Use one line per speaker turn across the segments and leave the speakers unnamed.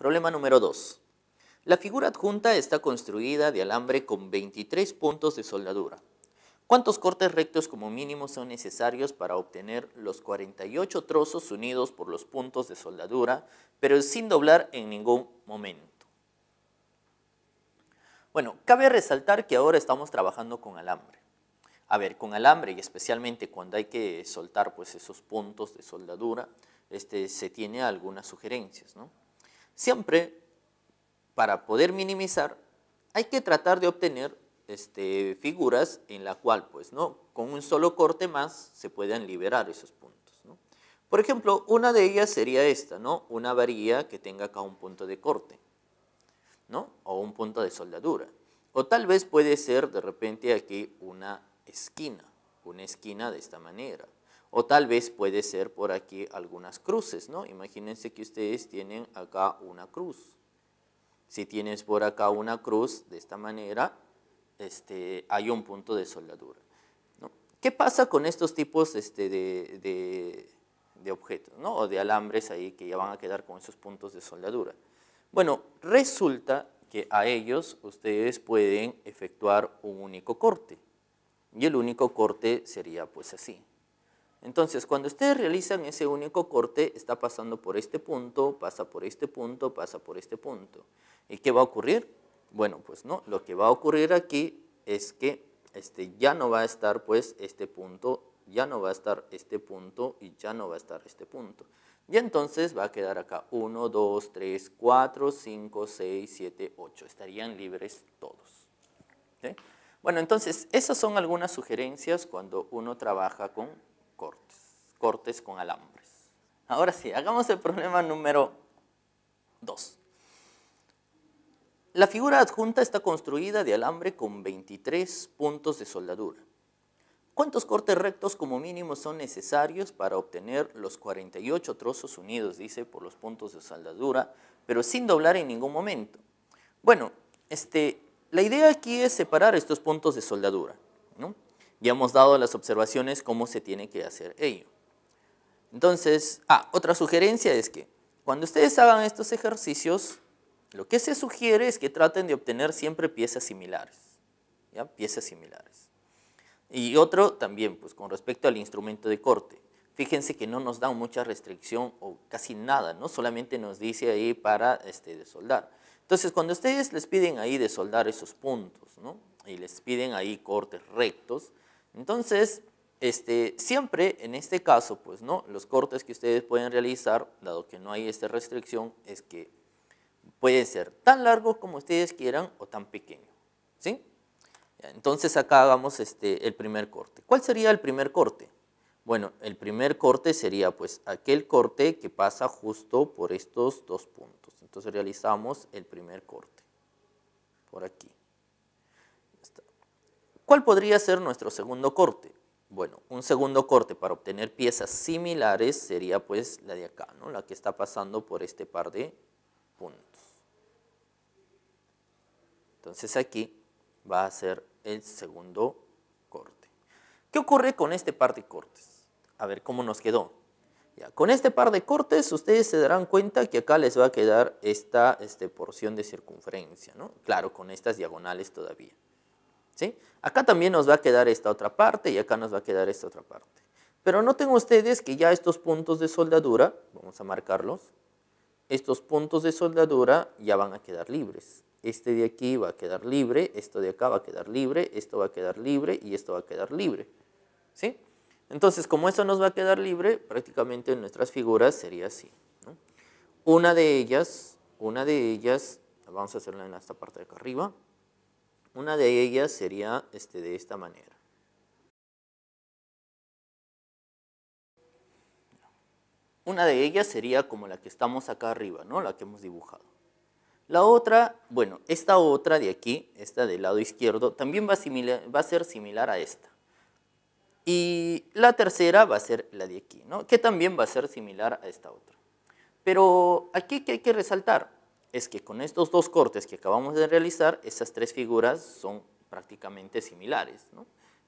Problema número 2. La figura adjunta está construida de alambre con 23 puntos de soldadura. ¿Cuántos cortes rectos como mínimo son necesarios para obtener los 48 trozos unidos por los puntos de soldadura, pero sin doblar en ningún momento? Bueno, cabe resaltar que ahora estamos trabajando con alambre. A ver, con alambre y especialmente cuando hay que soltar pues, esos puntos de soldadura, este, se tiene algunas sugerencias, ¿no? Siempre, para poder minimizar, hay que tratar de obtener este, figuras en la cual, pues, ¿no? Con un solo corte más se puedan liberar esos puntos, Por ejemplo, una de ellas sería esta, ¿no? Una varilla que tenga acá un punto de corte, ¿no? O un punto de soldadura. O tal vez puede ser de repente aquí una esquina, una esquina de esta manera, o tal vez puede ser por aquí algunas cruces, ¿no? Imagínense que ustedes tienen acá una cruz. Si tienes por acá una cruz de esta manera, este, hay un punto de soldadura. ¿Qué pasa con estos tipos este, de, de, objetos ¿no? o de alambres ahí que ya van a quedar con esos puntos de soldadura? Bueno, resulta que a ellos ustedes pueden efectuar un único corte. Y el único corte sería pues así. Entonces, cuando ustedes realizan ese único corte, está pasando por este punto, pasa por este punto, pasa por este punto. ¿Y qué va a ocurrir? Bueno, pues no, lo que va a ocurrir aquí es que este, ya no va a estar pues este punto, ya no va a estar este punto y ya no va a estar este punto. Y entonces va a quedar acá 1, 2, 3, 4, 5, 6, 7, 8. Estarían libres todos. Bueno, entonces esas son algunas sugerencias cuando uno trabaja con cortes, cortes con alambres. Ahora sí, hagamos el problema número 2. La figura adjunta está construida de alambre con 23 puntos de soldadura. ¿Cuántos cortes rectos como mínimo son necesarios para obtener los 48 trozos unidos, dice, por los puntos de soldadura, pero sin doblar en ningún momento? Bueno, este, la idea aquí es separar estos puntos de soldadura. Ya hemos dado las observaciones cómo se tiene que hacer ello. Entonces, ah, otra sugerencia es que cuando ustedes hagan estos ejercicios, lo que se sugiere es que traten de obtener siempre piezas similares. ¿ya? Piezas similares. Y otro también, pues con respecto al instrumento de corte. Fíjense que no nos da mucha restricción o casi nada, ¿no? Solamente nos dice ahí para este, desoldar. Entonces, cuando ustedes les piden ahí desoldar esos puntos, ¿no? Y les piden ahí cortes rectos, entonces, este, siempre en este caso, pues, ¿no? los cortes que ustedes pueden realizar, dado que no hay esta restricción, es que pueden ser tan largos como ustedes quieran o tan pequeño. ¿sí? Entonces acá hagamos este, el primer corte. ¿Cuál sería el primer corte? Bueno, el primer corte sería pues aquel corte que pasa justo por estos dos puntos. Entonces realizamos el primer corte por aquí. ¿Cuál podría ser nuestro segundo corte? Bueno, un segundo corte para obtener piezas similares sería pues la de acá, ¿no? la que está pasando por este par de puntos. Entonces aquí va a ser el segundo corte. ¿Qué ocurre con este par de cortes? A ver cómo nos quedó. con este par de cortes ustedes se darán cuenta que acá les va a quedar esta este, porción de circunferencia, Claro, con estas diagonales todavía. Acá también nos va a quedar esta otra parte y acá nos va a quedar esta otra parte. Pero noten ustedes que ya estos puntos de soldadura, vamos a marcarlos, estos puntos de soldadura ya van a quedar libres. Este de aquí va a quedar libre, esto de acá va a quedar libre, esto va a quedar libre y esto va a quedar libre. ¿Sí? Entonces, como eso nos va a quedar libre, prácticamente nuestras figuras sería así. Una de ellas, una de ellas, vamos a hacerla en esta parte de acá arriba, una de ellas sería este, de esta manera. Una de ellas sería como la que estamos acá arriba, ¿no? La que hemos dibujado. La otra, bueno, esta otra de aquí, esta del lado izquierdo, también va a, ser similar a esta. Y la tercera va a ser la de aquí, ¿no? Que también va a ser similar a esta otra. Pero aquí que hay que resaltar, es que con estos dos cortes que acabamos de realizar, esas tres figuras son prácticamente similares.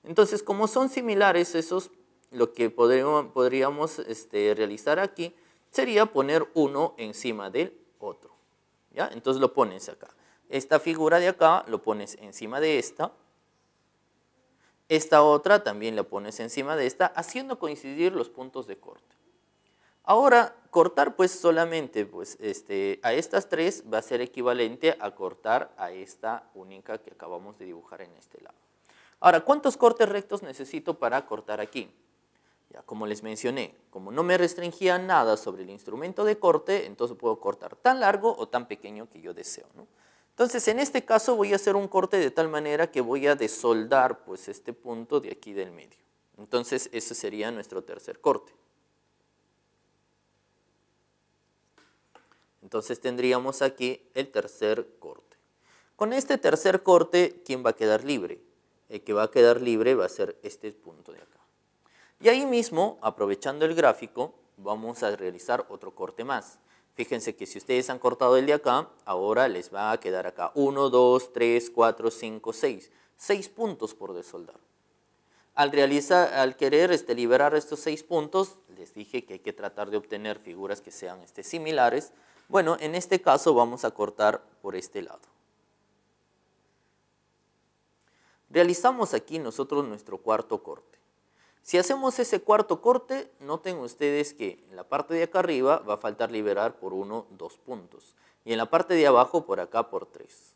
Entonces, como son similares esos, lo que podríamos, podríamos este, realizar aquí sería poner uno encima del otro. ¿ya? Entonces lo pones acá. Esta figura de acá lo pones encima de esta. Esta otra también la pones encima de esta, haciendo coincidir los puntos de corte. Ahora, cortar pues solamente pues, este, a estas tres va a ser equivalente a cortar a esta única que acabamos de dibujar en este lado. Ahora, ¿cuántos cortes rectos necesito para cortar aquí? Ya, como les mencioné, como no me restringía nada sobre el instrumento de corte, entonces puedo cortar tan largo o tan pequeño que yo deseo. Entonces, en este caso voy a hacer un corte de tal manera que voy a desoldar pues, este punto de aquí del medio. Entonces, ese sería nuestro tercer corte. Entonces tendríamos aquí el tercer corte. Con este tercer corte, ¿quién va a quedar libre? El que va a quedar libre va a ser este punto de acá. Y ahí mismo, aprovechando el gráfico, vamos a realizar otro corte más. Fíjense que si ustedes han cortado el de acá, ahora les va a quedar acá 1, 2, 3, 4, 5, 6. 6 puntos por desoldar. Al, al querer este, liberar estos 6 puntos, les dije que hay que tratar de obtener figuras que sean este, similares, bueno, en este caso vamos a cortar por este lado. Realizamos aquí nosotros nuestro cuarto corte. Si hacemos ese cuarto corte, noten ustedes que en la parte de acá arriba va a faltar liberar por uno, dos puntos. Y en la parte de abajo por acá por tres.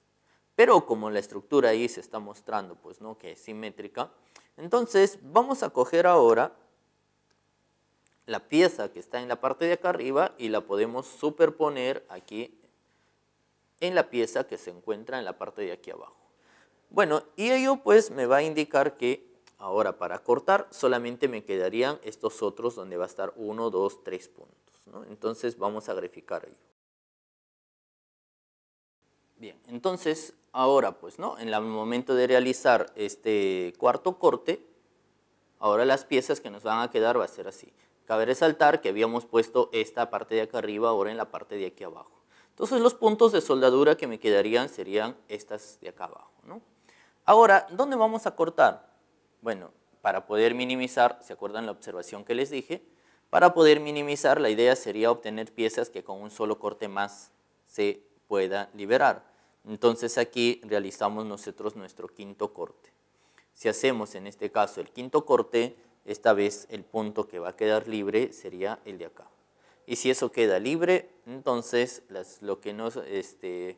Pero como la estructura ahí se está mostrando, pues no, que es simétrica, entonces vamos a coger ahora la pieza que está en la parte de acá arriba y la podemos superponer aquí en la pieza que se encuentra en la parte de aquí abajo. Bueno, y ello pues me va a indicar que ahora para cortar solamente me quedarían estos otros donde va a estar 1, 2, 3 puntos. Entonces vamos a graficar ello. Bien, entonces ahora pues, ¿no? En el momento de realizar este cuarto corte, ahora las piezas que nos van a quedar va a ser así. Cabe resaltar que habíamos puesto esta parte de acá arriba ahora en la parte de aquí abajo. Entonces los puntos de soldadura que me quedarían serían estas de acá abajo. Ahora, ¿dónde vamos a cortar? Bueno, para poder minimizar, ¿se acuerdan la observación que les dije? Para poder minimizar, la idea sería obtener piezas que con un solo corte más se pueda liberar. Entonces aquí realizamos nosotros nuestro quinto corte. Si hacemos en este caso el quinto corte, esta vez el punto que va a quedar libre sería el de acá. Y si eso queda libre, entonces este,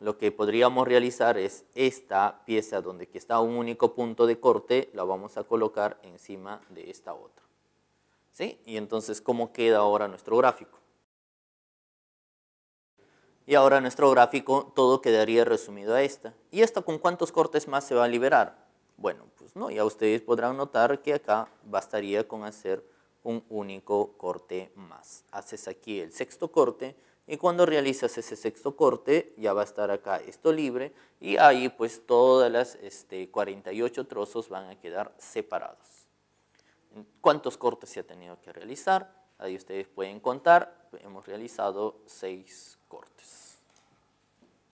lo, que podríamos realizar es esta pieza donde está un único punto de corte, la vamos a colocar encima de esta otra. ¿Sí? Y entonces, ¿cómo queda ahora nuestro gráfico? Y ahora nuestro gráfico, todo quedaría resumido a esta. ¿Y esto con cuántos cortes más se va a liberar? Bueno, pues no, ya ustedes podrán notar que acá bastaría con hacer un único corte más. Haces aquí el sexto corte y cuando realizas ese sexto corte ya va a estar acá esto libre y ahí pues todas las 48 este, trozos van a quedar separados. ¿Cuántos cortes se ha tenido que realizar? Ahí ustedes pueden contar, hemos realizado 6 cortes.